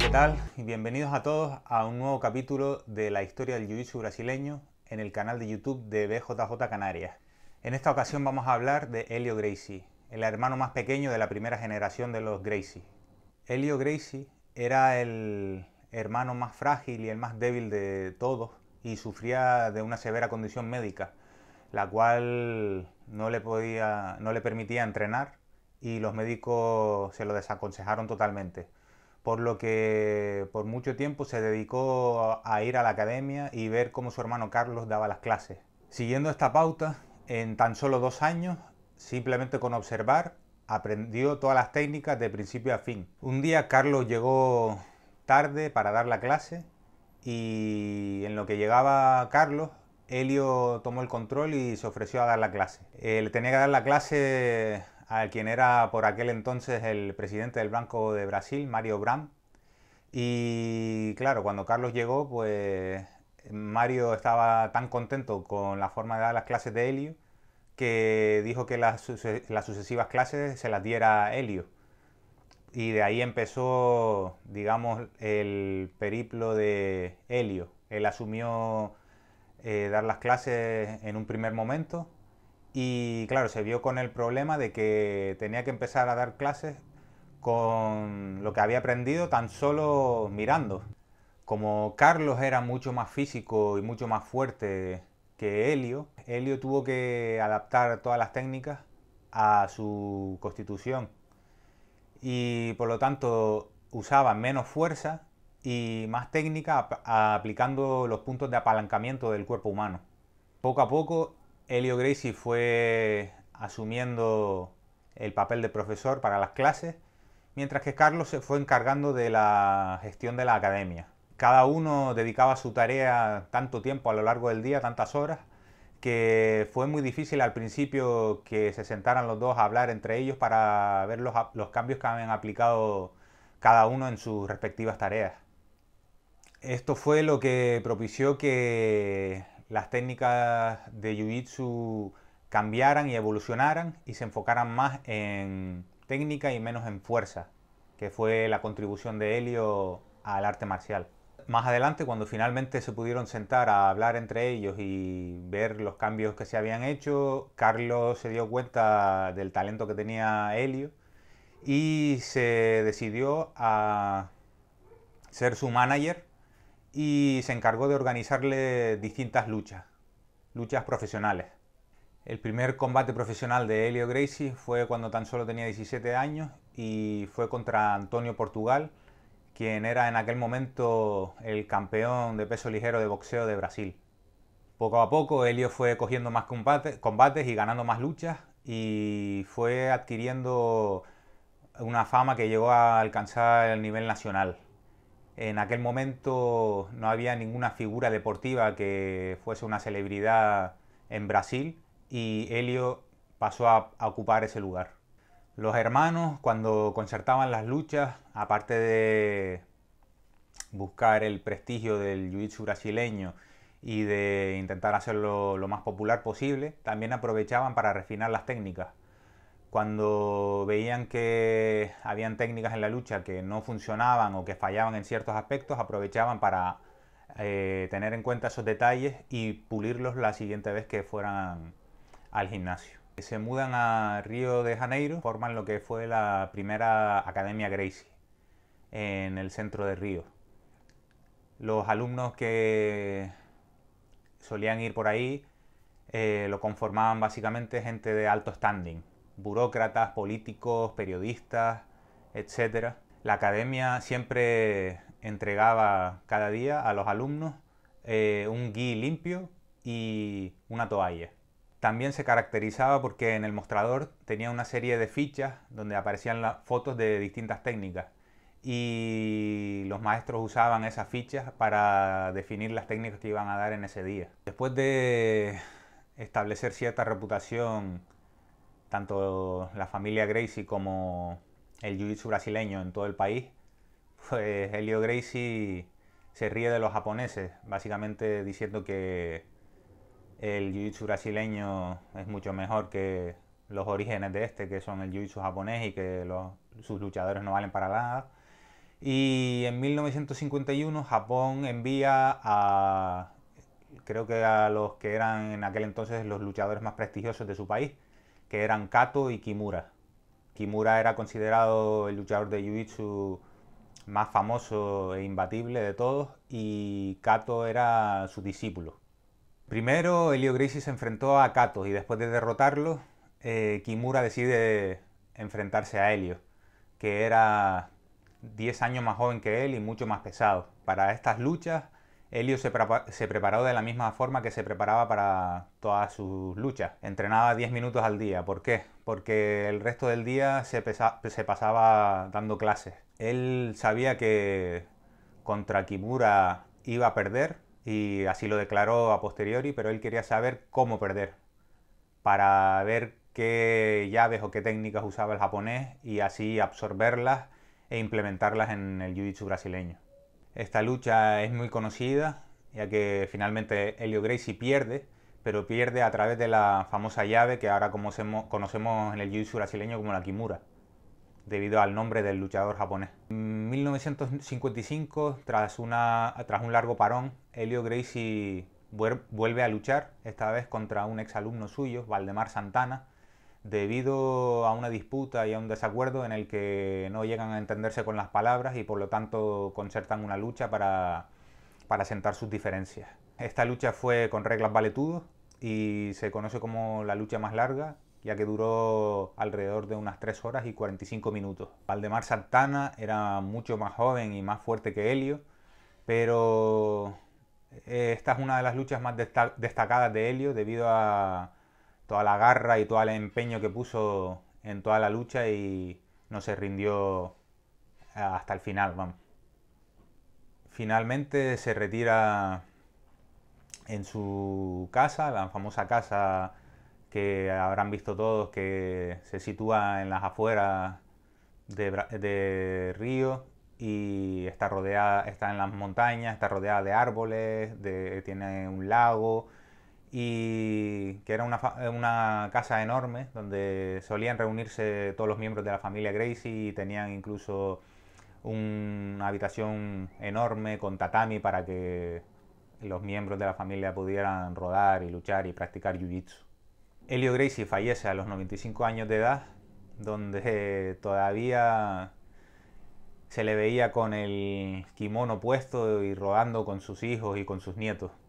Hola, ¿qué tal? Y bienvenidos a todos a un nuevo capítulo de la historia del Jiu-Jitsu brasileño en el canal de YouTube de BJJ Canarias. En esta ocasión vamos a hablar de Helio Gracie, el hermano más pequeño de la primera generación de los Gracie. Helio Gracie era el hermano más frágil y el más débil de todos y sufría de una severa condición médica, la cual no le, podía, no le permitía entrenar y los médicos se lo desaconsejaron totalmente por lo que por mucho tiempo se dedicó a ir a la academia y ver cómo su hermano Carlos daba las clases. Siguiendo esta pauta, en tan solo dos años, simplemente con observar, aprendió todas las técnicas de principio a fin. Un día Carlos llegó tarde para dar la clase y en lo que llegaba Carlos, Helio tomó el control y se ofreció a dar la clase. Él eh, le tenía que dar la clase a quien era por aquel entonces el presidente del Banco de Brasil, Mario Bram. Y claro, cuando Carlos llegó, pues Mario estaba tan contento con la forma de dar las clases de Helio que dijo que las, sucesivas clases se las diera Helio. Y de ahí empezó, digamos, el periplo de Helio. Él asumió eh, dar las clases en un primer momento y claro, se vio con el problema de que tenía que empezar a dar clases con lo que había aprendido tan solo mirando. Como Carlos era mucho más físico y mucho más fuerte que Helio, Helio tuvo que adaptar todas las técnicas a su constitución. Y por lo tanto usaba menos fuerza y más técnica aplicando los puntos de apalancamiento del cuerpo humano. Poco a poco Elio Gracie fue asumiendo el papel de profesor para las clases, mientras que Carlos se fue encargando de la gestión de la academia. Cada uno dedicaba su tarea tanto tiempo a lo largo del día, tantas horas, que fue muy difícil al principio que se sentaran los dos a hablar entre ellos para ver los, los cambios que habían aplicado cada uno en sus respectivas tareas. Esto fue lo que propició que las técnicas de Jiu-Jitsu cambiaran y evolucionaran y se enfocaran más en técnica y menos en fuerza, que fue la contribución de Helio al arte marcial. Más adelante, cuando finalmente se pudieron sentar a hablar entre ellos y ver los cambios que se habían hecho, Carlos se dio cuenta del talento que tenía Helio y se decidió a ser su manager y se encargó de organizarle distintas luchas, luchas profesionales. El primer combate profesional de Helio Gracie fue cuando tan solo tenía 17 años y fue contra Antonio Portugal, quien era en aquel momento el campeón de peso ligero de boxeo de Brasil. Poco a poco Helio fue cogiendo más combates y ganando más luchas y fue adquiriendo una fama que llegó a alcanzar el nivel nacional. En aquel momento no había ninguna figura deportiva que fuese una celebridad en Brasil y Helio pasó a, ocupar ese lugar. Los hermanos, cuando concertaban las luchas, aparte de buscar el prestigio del jiu-jitsu brasileño y de intentar hacerlo lo más popular posible, también aprovechaban para refinar las técnicas cuando veían que habían técnicas en la lucha que no funcionaban o que fallaban en ciertos aspectos, aprovechaban para eh, tener en cuenta esos detalles y pulirlos la siguiente vez que fueran al gimnasio. Se mudan a Río de Janeiro, forman lo que fue la primera Academia Gracie en el centro de Río. Los alumnos que solían ir por ahí eh, lo conformaban básicamente gente de alto standing, burócratas, políticos, periodistas, etc. La academia siempre entregaba cada día a los alumnos eh, un guí limpio y una toalla. También se caracterizaba porque en el mostrador tenía una serie de fichas donde aparecían las fotos de distintas técnicas y los maestros usaban esas fichas para definir las técnicas que iban a dar en ese día. Después de establecer cierta reputación tanto la familia Gracie como el jiu-jitsu brasileño en todo el país, pues Helio Gracie se ríe de los japoneses, básicamente diciendo que el jiu-jitsu brasileño es mucho mejor que los orígenes de este, que son el jiu-jitsu japonés y que sus luchadores no valen para nada. Y en 1951 Japón envía a, creo que a los que eran en aquel entonces los luchadores más prestigiosos de su país, que eran Kato y Kimura. Kimura era considerado el luchador de Jiu-Jitsu más famoso e imbatible de todos y Kato era su discípulo. Primero Helio Gracie se enfrentó a Kato y después de derrotarlo, eh, Kimura decide enfrentarse a Helio, que era 10 años más joven que él y mucho más pesado. Para estas luchas, Helio se, preparó de la misma forma que se preparaba para todas sus luchas. Entrenaba 10 minutos al día. ¿Por qué? Porque el resto del día se, se pasaba dando clases. Él sabía que contra Kimura iba a perder y así lo declaró a posteriori, pero él quería saber cómo perder para ver qué llaves o qué técnicas usaba el japonés y así absorberlas e implementarlas en el jiu-jitsu brasileño. Esta lucha es muy conocida, ya que finalmente Helio Gracie pierde, pero pierde a través de la famosa llave que ahora conocemos en el jiu-jitsu brasileño como la Kimura, debido al nombre del luchador japonés. En 1955, tras, tras un largo parón, Helio Gracie vuelve a luchar, esta vez contra un exalumno suyo, Valdemar Santana, debido a una disputa y a un desacuerdo en el que no llegan a entenderse con las palabras y por lo tanto concertan una lucha para, para sentar sus diferencias. Esta lucha fue con reglas valetudos y se conoce como la lucha más larga, ya que duró alrededor de unas 3 horas y 45 minutos. Valdemar Santana era mucho más joven y más fuerte que Helio, pero eh, esta es una de las luchas más destacadas de Helio debido a toda la garra y todo el empeño que puso en toda la lucha y no se rindió eh, hasta el final, Finalmente se retira en su casa, la famosa casa que habrán visto todos que se sitúa en las afueras de, Río y está rodeada, está en las montañas, está rodeada de árboles, tiene un lago, y que era una, casa enorme donde solían reunirse todos los miembros de la familia Gracie y tenían incluso una habitación enorme con tatami para que los miembros de la familia pudieran rodar y luchar y practicar jiu-jitsu. Helio Gracie fallece a los 95 años de edad, donde todavía se le veía con el kimono puesto y rodando con sus hijos y con sus nietos.